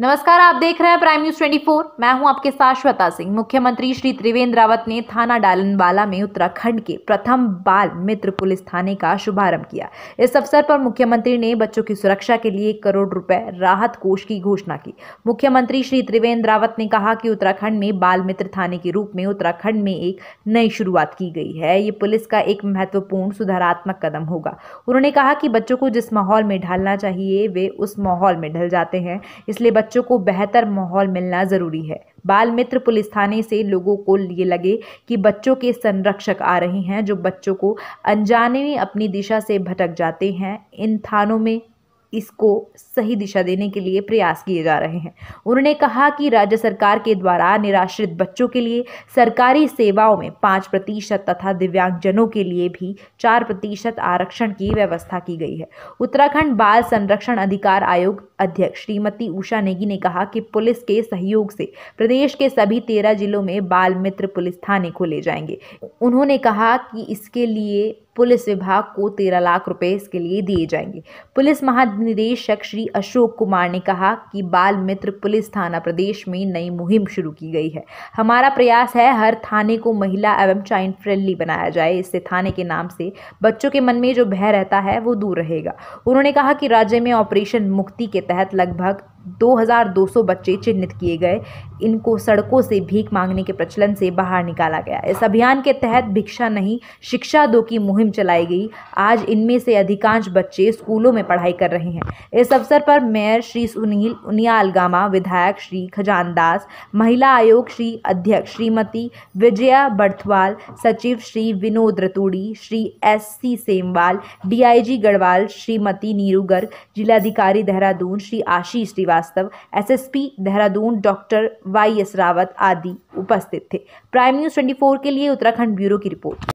नमस्कार आप देख रहे हैं प्राइम न्यूज 24 मैं हूं आपके साथ श्वेता सिंह मुख्यमंत्री श्री त्रिवेंद्र रावत ने थाना डालनवाला में उत्तराखंड के प्रथम बाल मित्र पुलिस थाने का शुभारंभ किया इस अवसर पर मुख्यमंत्री ने बच्चों की सुरक्षा के लिए एक करोड़ रुपए राहत कोष की घोषणा की मुख्यमंत्री श्री त्रिवेंद्र रावत ने कहा कि उत्तराखंड में बाल मित्र थाने के रूप में उत्तराखंड में एक नई शुरुआत की गई है ये पुलिस का एक महत्वपूर्ण सुधारात्मक कदम होगा उन्होंने कहा कि बच्चों को जिस माहौल में ढालना चाहिए वे उस माहौल में ढल जाते हैं इसलिए बच्चों को बेहतर माहौल मिलना ज़रूरी है बाल मित्र पुलिस थाने से लोगों को ये लगे कि बच्चों के संरक्षक आ रहे हैं जो बच्चों को अनजाने में अपनी दिशा से भटक जाते हैं इन थानों में इसको सही दिशा देने के लिए प्रयास किए जा रहे हैं उन्होंने कहा कि राज्य सरकार के द्वारा निराश्रित बच्चों के लिए सरकारी सेवाओं में पाँच प्रतिशत तथा दिव्यांगजनों के लिए भी चार प्रतिशत आरक्षण की व्यवस्था की गई है उत्तराखंड बाल संरक्षण अधिकार आयोग अध्यक्ष श्रीमती उषा नेगी ने कहा कि पुलिस के सहयोग से प्रदेश के सभी तेरह जिलों में बाल मित्र पुलिस थाने खोले जाएंगे उन्होंने कहा कि इसके लिए पुलिस विभाग को तेरह लाख रुपए इसके लिए दिए जाएंगे पुलिस महानिदेशक श्री अशोक कुमार ने कहा कि बाल मित्र पुलिस थाना प्रदेश में नई मुहिम शुरू की गई है हमारा प्रयास है हर थाने को महिला एवं चाइल्ड फ्रेंडली बनाया जाए इससे थाने के नाम से बच्चों के मन में जो भय रहता है वो दूर रहेगा उन्होंने कहा कि राज्य में ऑपरेशन मुक्ति के तहत लगभग 2,200 बच्चे चिन्हित किए गए इनको सड़कों से भीख मांगने के प्रचलन से बाहर निकाला गया इस अभियान के तहत भिक्षा नहीं शिक्षा दो की मुहिम चलाई गई आज इनमें से अधिकांश बच्चे स्कूलों में पढ़ाई कर रहे हैं इस अवसर पर मेयर श्री सुनील उनियाल गामा विधायक श्री खजान दास महिला आयोग श्री अध्यक्ष श्रीमती विजया बर्थवाल सचिव Shri Vinod Raturi Shri S C Semwal D Garhwal Shrimati Neeru Garg जिलाधिकारी Dehradun Shri Ashish Tiwari Srivastava SSP Dehradun doctor Y S Rawat आदि उपस्थित थे प्राइम न्यूज़ 24 के लिए उत्तराखंड ब्यूरो की रिपोर्ट